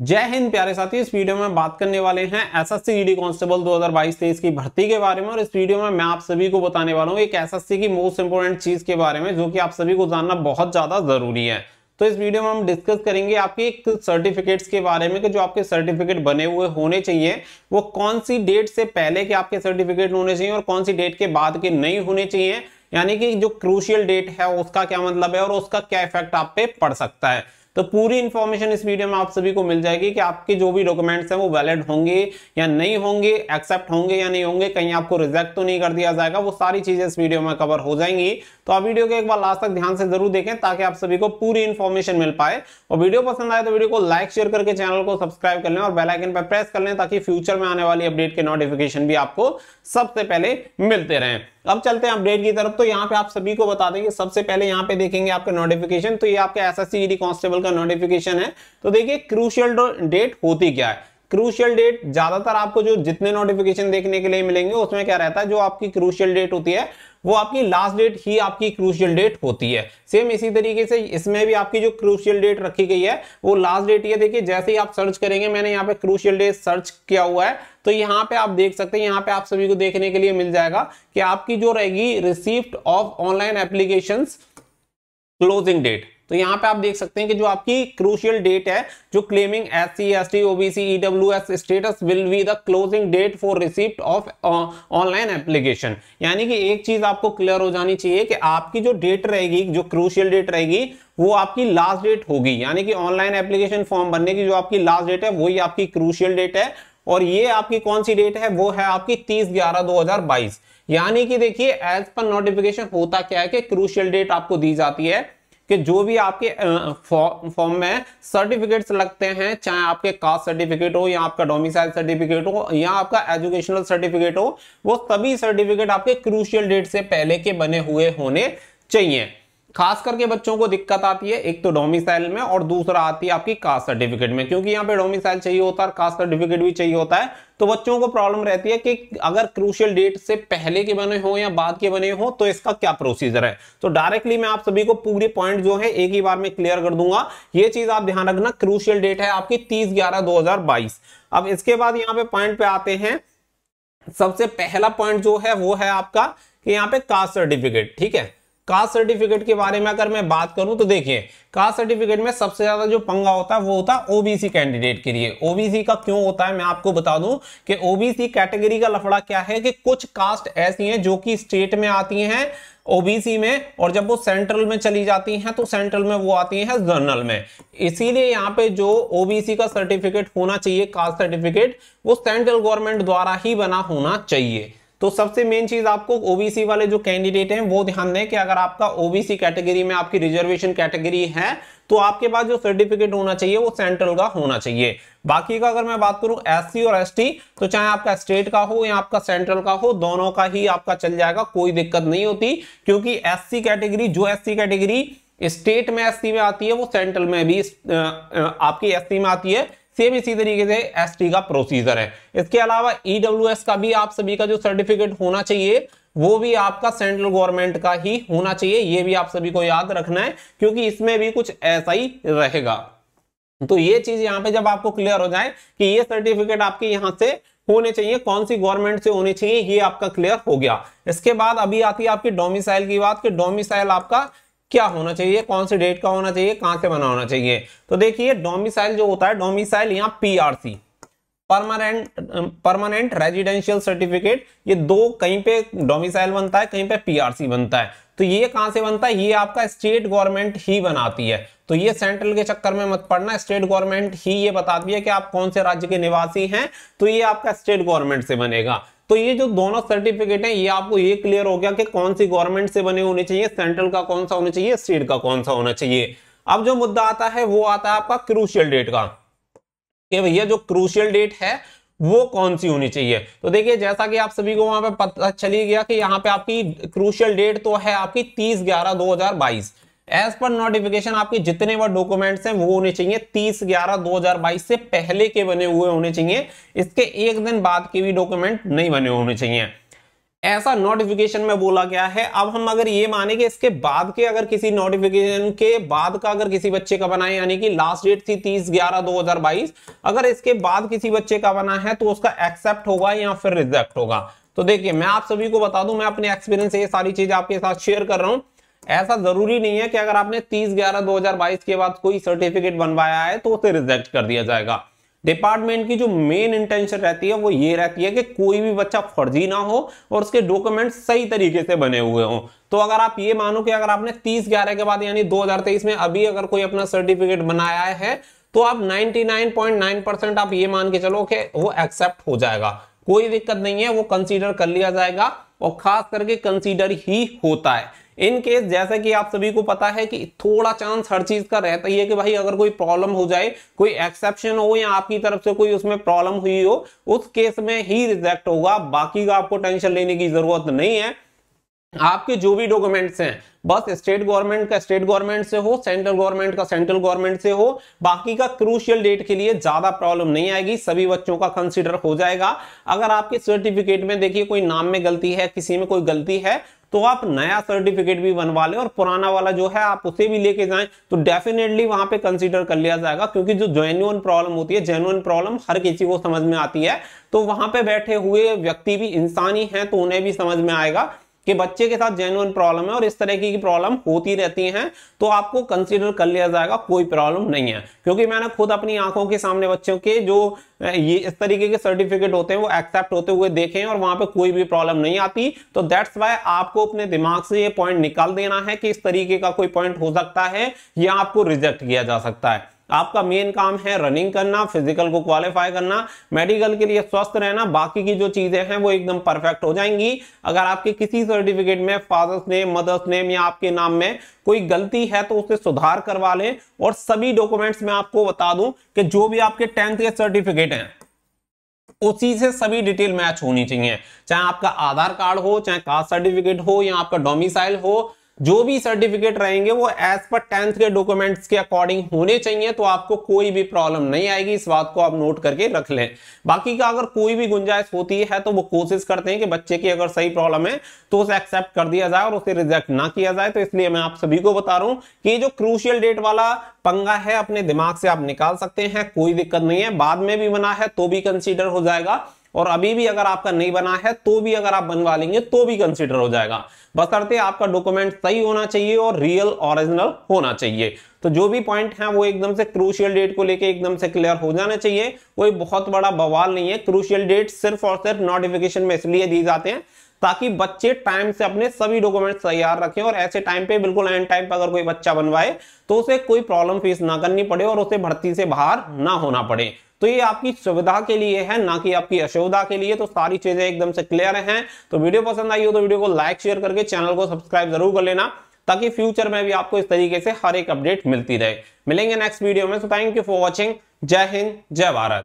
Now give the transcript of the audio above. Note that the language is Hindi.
जय हिंद प्यारे साथी इस वीडियो में बात करने वाले हैं एसएससी ईडी कांस्टेबल 2022-23 की भर्ती के बारे में और इस वीडियो में मैं आप सभी को बताने वाला हूं एक एसएससी की मोस्ट इंपोर्टेंट चीज के बारे में जो कि आप सभी को जानना बहुत ज्यादा जरूरी है तो इस वीडियो में हम डिस्कस करेंगे आपके एक के बारे में कि जो आपके सर्टिफिकेट बने हुए होने चाहिए वो कौन सी डेट से पहले के आपके सर्टिफिकेट होने चाहिए और कौन सी डेट के बाद के नहीं होने चाहिए यानी कि जो क्रूशियल डेट है उसका क्या मतलब है और उसका क्या इफेक्ट आप पे पड़ सकता है तो पूरी इंफॉर्मेशन इस वीडियो में आप सभी को मिल जाएगी कि आपके जो भी डॉक्यूमेंट्स हैं वो वैलिड होंगे या नहीं होंगे एक्सेप्ट होंगे या नहीं होंगे कहीं आपको रिजेक्ट तो नहीं कर दिया जाएगा वो सारी चीजें इस वीडियो में कवर हो जाएंगी तो आप वीडियो को एक बार लास्ट तक ध्यान से जरूर देखें ताकि आप सभी को पूरी इन्फॉर्मेशन मिल पाए और वीडियो पसंद आए तो वीडियो को लाइक शेयर करके चैनल को सब्सक्राइब कर लें और बेलाइकन पर प्रेस कर लें ताकि फ्यूचर में आने वाली अपडेट के नोटिफिकेशन भी आपको सबसे पहले मिलते रहे अब चलते हैं अपडेट की तरफ तो यहाँ पे आप सभी को बता देंगे सबसे पहले यहाँ पे देखेंगे आपके नोटिफिकेशन तो ये आपके एस एस कांस्टेबल का नोटिफिकेशन है तो देखिए क्रूशियल डेट होती क्या है क्रूशियल डेट ज्यादातर आपको जो जितने नोटिफिकेशन देखने के लिए मिलेंगे उसमें क्या रहता है जो आपकी क्रूशियल डेट होती है वो आपकी लास्ट डेट ही आपकी क्रूशियल डेट होती है सेम इसी तरीके से इसमें भी आपकी जो क्रूशियल डेट रखी गई है वो लास्ट डेट ये देखिए जैसे ही आप सर्च करेंगे मैंने यहाँ पे क्रूशियल डेट सर्च किया हुआ है तो यहाँ पे आप देख सकते हैं यहाँ पे आप सभी को देखने के लिए मिल जाएगा कि आपकी जो रहेगी receipt of online application closing date तो यहाँ पे आप देख सकते हैं कि जो आपकी क्रूशियल डेट है जो claiming S C S T OBC EWS status will be the closing date for receipt of online application यानी कि एक चीज आपको क्लियर हो जानी चाहिए कि आपकी जो डेट रहेगी जो क्रूशियल डेट रहेगी वो आपकी लास्ट डेट होगी यानी कि ऑनलाइन एप्लीकेशन फॉर्म भरने की जो आपकी लास्ट डेट है वही आपकी क्रूशियल डेट है और ये आपकी कौन सी डेट है वो है आपकी तीस ग्यारह दो हजार बाईस यानी कि देखिए एज पर नोटिफिकेशन होता क्या है कि क्रूशियल डेट आपको दी जाती है कि जो भी आपके फॉर्म में सर्टिफिकेट्स लगते हैं चाहे आपके कास्ट सर्टिफिकेट हो या आपका डोमिसाइल सर्टिफिकेट हो या आपका एजुकेशनल सर्टिफिकेट हो वो सभी सर्टिफिकेट आपके क्रूशियल डेट से पहले के बने हुए होने चाहिए खास करके बच्चों को दिक्कत आती है एक तो डोमिसाइल में और दूसरा आती है आपकी कास्ट सर्टिफिकेट में क्योंकि यहाँ पे डोमिसाइल चाहिए होता है और कास्ट सर्टिफिकेट भी चाहिए होता है तो बच्चों को प्रॉब्लम रहती है कि अगर क्रूशियल डेट से पहले के बने हो या बाद के बने हो तो इसका क्या प्रोसीजर है तो डायरेक्टली मैं आप सभी को पूरे पॉइंट जो है एक ही बार में क्लियर कर दूंगा ये चीज आप ध्यान रखना क्रूशियल डेट है आपकी तीस ग्यारह दो अब इसके बाद यहाँ पे पॉइंट पे आते हैं सबसे पहला पॉइंट जो है वो है आपका कि यहाँ पे कास्ट सर्टिफिकेट ठीक है कास्ट सर्टिफिकेट के बारे में अगर मैं बात करूं तो देखिए कास्ट सर्टिफिकेट में सबसे ज्यादा जो पंगा होता है वो होता है ओबीसी कैंडिडेट के लिए ओबीसी का क्यों होता है मैं आपको बता दूं कि ओबीसी कैटेगरी का लफड़ा क्या है कि कुछ कास्ट ऐसी हैं जो कि स्टेट में आती हैं ओबीसी में और जब वो सेंट्रल में चली जाती हैं तो सेंट्रल में वो आती हैं जर्नल में इसीलिए यहाँ पे जो ओबीसी का सर्टिफिकेट होना चाहिए कास्ट सर्टिफिकेट वो सेंट्रल गवर्नमेंट द्वारा ही बना होना चाहिए तो सबसे मेन चीज आपको ओबीसी वाले जो कैंडिडेट हैं वो ध्यान दें कि अगर आपका ओबीसी कैटेगरी में आपकी रिजर्वेशन कैटेगरी है तो आपके पास जो सर्टिफिकेट होना चाहिए वो सेंट्रल का होना चाहिए बाकी का अगर मैं बात करूं एससी और एसटी तो चाहे आपका स्टेट का हो या आपका सेंट्रल का हो दोनों का ही आपका चल जाएगा कोई दिक्कत नहीं होती क्योंकि एस कैटेगरी जो एस कैटेगरी स्टेट में एस में आती है वो सेंट्रल में भी आपकी एस में आती है सेम इसी तरीके से एस का प्रोसीजर है इसके अलावा ई e का भी आप सभी का जो सर्टिफिकेट होना चाहिए वो भी आपका सेंट्रल गवर्नमेंट का ही होना चाहिए ये भी आप सभी को याद रखना है क्योंकि इसमें भी कुछ ऐसा ही रहेगा तो ये चीज यहाँ पे जब आपको क्लियर हो जाए कि ये सर्टिफिकेट आपके यहाँ से होने चाहिए कौन सी गवर्नमेंट से होने चाहिए ये आपका क्लियर हो गया इसके बाद अभी आती है आपकी डोमिसाइल की बात कि डोमिसाइल आपका क्या होना चाहिए कौन से डेट का होना चाहिए कहां से बना होना चाहिए तो देखिए डोमिसाइल जो होता है डोमिसाइल यहाँ PRC permanent permanent residential certificate ये दो कहीं पे डोमिसाइल बनता है कहीं पे पीआरसी बनता है तो ये कहां से बनता है ये आपका स्टेट गवर्नमेंट ही बनाती है तो ये सेंट्रल के चक्कर में मत पड़ना स्टेट गवर्नमेंट ही ये बताती है कि आप कौन से राज्य के निवासी हैं तो ये आपका स्टेट गवर्नमेंट से बनेगा तो ये जो दोनों सर्टिफिकेट हैं ये आपको ये क्लियर हो गया कि कौन सी गवर्नमेंट से बने होने चाहिए सेंट्रल का कौन सा होना चाहिए स्टेट का कौन सा होना चाहिए अब जो मुद्दा आता है वो आता है आपका क्रूशियल डेट का भैया जो क्रूशियल डेट है वो कौन सी होनी चाहिए तो देखिए जैसा कि आप सभी को वहां पे पता चली गया कि यहाँ पे आपकी क्रूशियल डेट तो है आपकी तीस ग्यारह दो हजार बाईस एज पर नोटिफिकेशन आपके जितने वह डॉक्यूमेंट्स हैं वो होने चाहिए तीस ग्यारह दो हजार बाईस से पहले के बने हुए होने चाहिए इसके एक दिन बाद के भी डॉक्यूमेंट नहीं बने होने चाहिए ऐसा नोटिफिकेशन में बोला गया है अब हम अगर ये माने कि इसके बाद के अगर किसी नोटिफिकेशन के बाद का अगर किसी बच्चे का बना है यानी कि लास्ट डेट थी तीस ग्यारह दो हजार बाईस अगर इसके बाद किसी बच्चे का बना है तो उसका एक्सेप्ट होगा या फिर रिजेक्ट होगा तो देखिए मैं आप सभी को बता दूं मैं अपने एक्सपीरियंस से ये सारी चीज आपके साथ शेयर कर रहा हूं ऐसा जरूरी नहीं है कि अगर आपने 30 ग्यारह 2022 के बाद कोई सर्टिफिकेट बनवाया है तो उसे रिजेक्ट कर दिया जाएगा डिपार्टमेंट की जो मेन इंटेंशन रहती है वो ये रहती है कि कोई भी बच्चा फर्जी ना हो और उसके डॉक्यूमेंट सही तरीके से बने हुए हों तो अगर आप ये मानो कि अगर आपने 30 ग्यारह के बाद यानी 2023 में अभी अगर कोई अपना सर्टिफिकेट बनाया है तो आप 99.9 परसेंट आप ये मान के चलो कि वो एक्सेप्ट हो जाएगा कोई दिक्कत नहीं है वो कंसिडर कर लिया जाएगा और खास करके कंसिडर ही होता है इन केस जैसा कि आप सभी को पता है कि थोड़ा चांस हर चीज का रहता ही है कि भाई अगर कोई प्रॉब्लम हो जाए कोई एक्सेप्शन हो या आपकी तरफ से कोई उसमें प्रॉब्लम हुई हो उस केस में ही रिजेक्ट होगा बाकी का आपको टेंशन लेने की जरूरत नहीं है आपके जो भी डॉक्यूमेंट्स हैं बस स्टेट गवर्नमेंट का स्टेट गवर्नमेंट से हो सेंट्रल गवर्नमेंट का सेंट्रल गवर्नमेंट से हो बाकी का क्रूशियल डेट के लिए ज्यादा प्रॉब्लम नहीं आएगी सभी बच्चों का कंसिडर हो जाएगा अगर आपके सर्टिफिकेट में देखिए कोई नाम में गलती है किसी में कोई गलती है तो आप नया सर्टिफिकेट भी बनवा लें और पुराना वाला जो है आप उसे भी लेके जाएं तो डेफिनेटली वहां पे कंसीडर कर लिया जाएगा क्योंकि जो जेन्युअन प्रॉब्लम होती है जेन्युअन प्रॉब्लम हर किसी को समझ में आती है तो वहां पे बैठे हुए व्यक्ति भी इंसान ही है तो उन्हें भी समझ में आएगा कि बच्चे के साथ जेन्युन प्रॉब्लम है और इस तरह की प्रॉब्लम होती रहती हैं तो आपको कंसिडर कर लिया जाएगा कोई प्रॉब्लम नहीं है क्योंकि मैंने खुद अपनी आंखों के सामने बच्चों के जो ये इस तरीके के सर्टिफिकेट होते हैं वो एक्सेप्ट होते हुए देखे हैं और वहां पे कोई भी प्रॉब्लम नहीं आती तो दैट्स वाई आपको अपने दिमाग से ये पॉइंट निकाल देना है कि इस तरीके का कोई पॉइंट हो सकता है या आपको रिजेक्ट किया जा सकता है आपका मेन काम है रनिंग करना फिजिकल को क्वालिफाई करना मेडिकल के लिए स्वस्थ रहना बाकी की जो चीजें हैं वो एकदम परफेक्ट हो जाएंगी अगर आपके किसी सर्टिफिकेट में फादर्स नेम मदर्स नेम या आपके नाम में कोई गलती है तो उसे सुधार करवा लें और सभी डॉक्यूमेंट्स में आपको बता दूं कि जो भी आपके टेंथ के सर्टिफिकेट हैं उसी से सभी डिटेल मैच होनी चाहिए चाहे आपका आधार कार्ड हो चाहे कास्ट सर्टिफिकेट हो या आपका डोमिसाइल हो जो भी सर्टिफिकेट रहेंगे वो एज पर टेंथ के डॉक्यूमेंट्स के अकॉर्डिंग होने चाहिए तो आपको कोई भी प्रॉब्लम नहीं आएगी इस बात को आप नोट करके रख लें बाकी का अगर कोई भी गुंजाइश होती है तो वो कोशिश करते हैं कि बच्चे की अगर सही प्रॉब्लम है तो उसे एक्सेप्ट कर दिया जाए और उसे रिजेक्ट ना किया जाए तो इसलिए मैं आप सभी को बता रहा हूं कि जो क्रूशियल डेट वाला पंगा है अपने दिमाग से आप निकाल सकते हैं कोई दिक्कत नहीं है बाद में भी बना है तो भी कंसिडर हो जाएगा और अभी भी अगर आपका नहीं बना है तो भी अगर आप बनवा लेंगे तो भी कंसिडर हो जाएगा बसरते आपका डॉक्यूमेंट सही होना चाहिए और रियल ओरिजिनल होना चाहिए तो जो भी पॉइंट है वो एकदम से क्रूशियल डेट को लेके एकदम से क्लियर हो जाना चाहिए कोई बहुत बड़ा बवाल नहीं है क्रूशियल डेट सिर्फ और सिर्फ नोटिफिकेशन में इसलिए दिए जाते हैं ताकि बच्चे टाइम से अपने सभी डॉक्यूमेंट तैयार रखें और ऐसे टाइम पे बिल्कुल एंड टाइम पे अगर कोई बच्चा बनवाए तो उसे कोई प्रॉब्लम फेस ना करनी पड़े और उसे भर्ती से बाहर ना होना पड़े तो ये आपकी सुविधा के लिए है ना कि आपकी असुविधा के लिए तो सारी चीजें एकदम से क्लियर हैं तो वीडियो पसंद आई हो तो वीडियो को लाइक शेयर करके चैनल को सब्सक्राइब जरूर कर लेना ताकि फ्यूचर में भी आपको इस तरीके से हर एक अपडेट मिलती रहे मिलेंगे नेक्स्ट वीडियो में तो थैंक यू फॉर वॉचिंग जय हिंद जय भारत